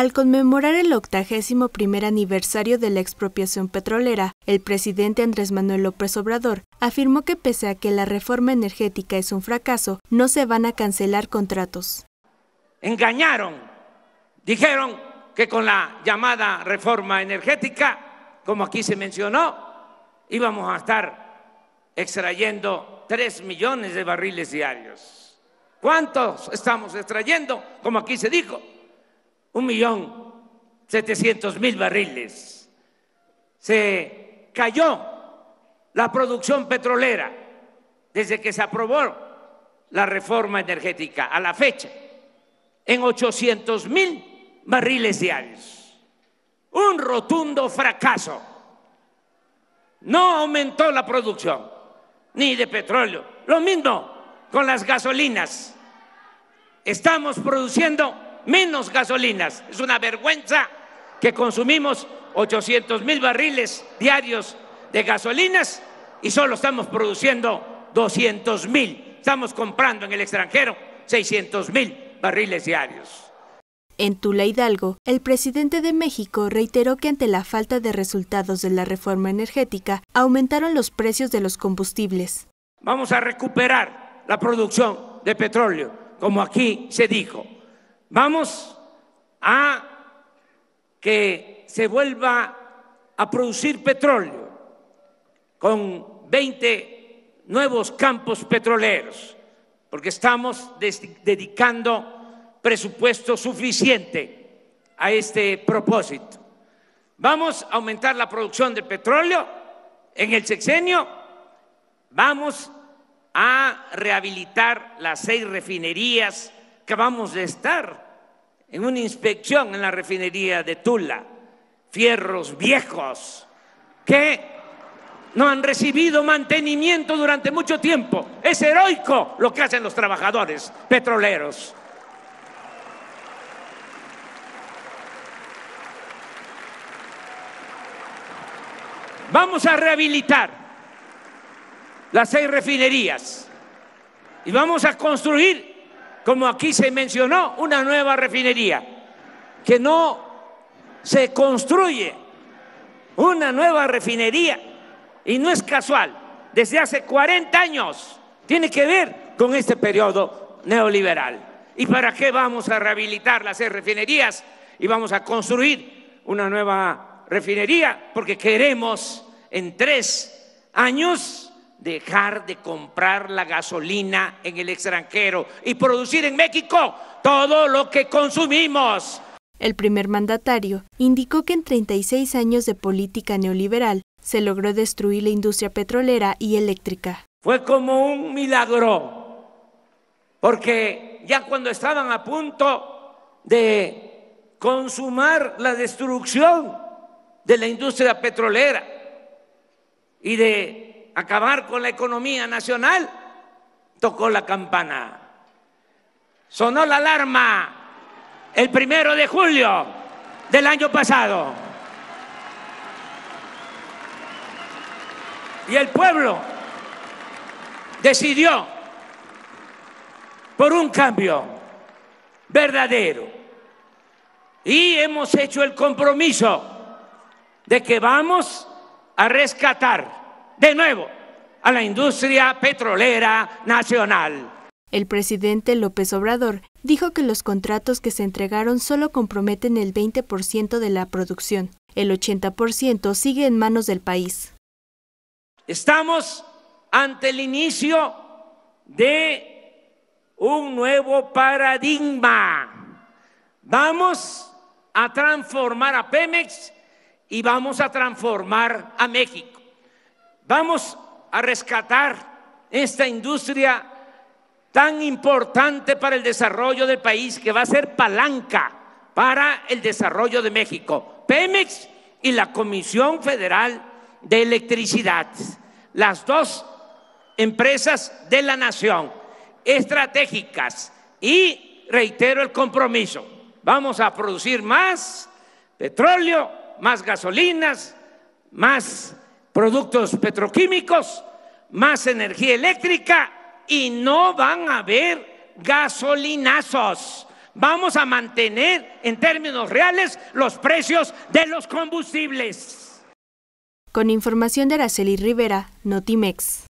Al conmemorar el 81 primer aniversario de la expropiación petrolera, el presidente Andrés Manuel López Obrador afirmó que pese a que la reforma energética es un fracaso, no se van a cancelar contratos. Engañaron, dijeron que con la llamada reforma energética, como aquí se mencionó, íbamos a estar extrayendo 3 millones de barriles diarios. ¿Cuántos estamos extrayendo? Como aquí se dijo, un millón setecientos mil barriles. Se cayó la producción petrolera desde que se aprobó la reforma energética a la fecha en 800 mil barriles diarios. Un rotundo fracaso. No aumentó la producción ni de petróleo. Lo mismo con las gasolinas. Estamos produciendo menos gasolinas. Es una vergüenza que consumimos 800 mil barriles diarios de gasolinas y solo estamos produciendo 200 mil. Estamos comprando en el extranjero 600 mil barriles diarios. En Tula Hidalgo, el presidente de México reiteró que ante la falta de resultados de la reforma energética, aumentaron los precios de los combustibles. Vamos a recuperar la producción de petróleo, como aquí se dijo. Vamos a que se vuelva a producir petróleo con 20 nuevos campos petroleros, porque estamos dedicando presupuesto suficiente a este propósito. Vamos a aumentar la producción de petróleo en el sexenio, vamos a rehabilitar las seis refinerías Acabamos de estar en una inspección en la refinería de Tula, fierros viejos que no han recibido mantenimiento durante mucho tiempo. Es heroico lo que hacen los trabajadores petroleros. Vamos a rehabilitar las seis refinerías y vamos a construir como aquí se mencionó, una nueva refinería, que no se construye una nueva refinería y no es casual, desde hace 40 años tiene que ver con este periodo neoliberal. ¿Y para qué vamos a rehabilitar las refinerías y vamos a construir una nueva refinería? Porque queremos en tres años dejar de comprar la gasolina en el extranjero y producir en México todo lo que consumimos. El primer mandatario indicó que en 36 años de política neoliberal se logró destruir la industria petrolera y eléctrica. Fue como un milagro, porque ya cuando estaban a punto de consumar la destrucción de la industria petrolera y de acabar con la economía nacional, tocó la campana. Sonó la alarma el primero de julio del año pasado. Y el pueblo decidió por un cambio verdadero. Y hemos hecho el compromiso de que vamos a rescatar de nuevo a la industria petrolera nacional. El presidente López Obrador dijo que los contratos que se entregaron solo comprometen el 20% de la producción. El 80% sigue en manos del país. Estamos ante el inicio de un nuevo paradigma. Vamos a transformar a Pemex y vamos a transformar a México. Vamos a rescatar esta industria tan importante para el desarrollo del país que va a ser palanca para el desarrollo de México. Pemex y la Comisión Federal de Electricidad, las dos empresas de la nación estratégicas y reitero el compromiso, vamos a producir más petróleo, más gasolinas, más productos petroquímicos, más energía eléctrica y no van a haber gasolinazos. Vamos a mantener en términos reales los precios de los combustibles. Con información de Araceli Rivera, Notimex.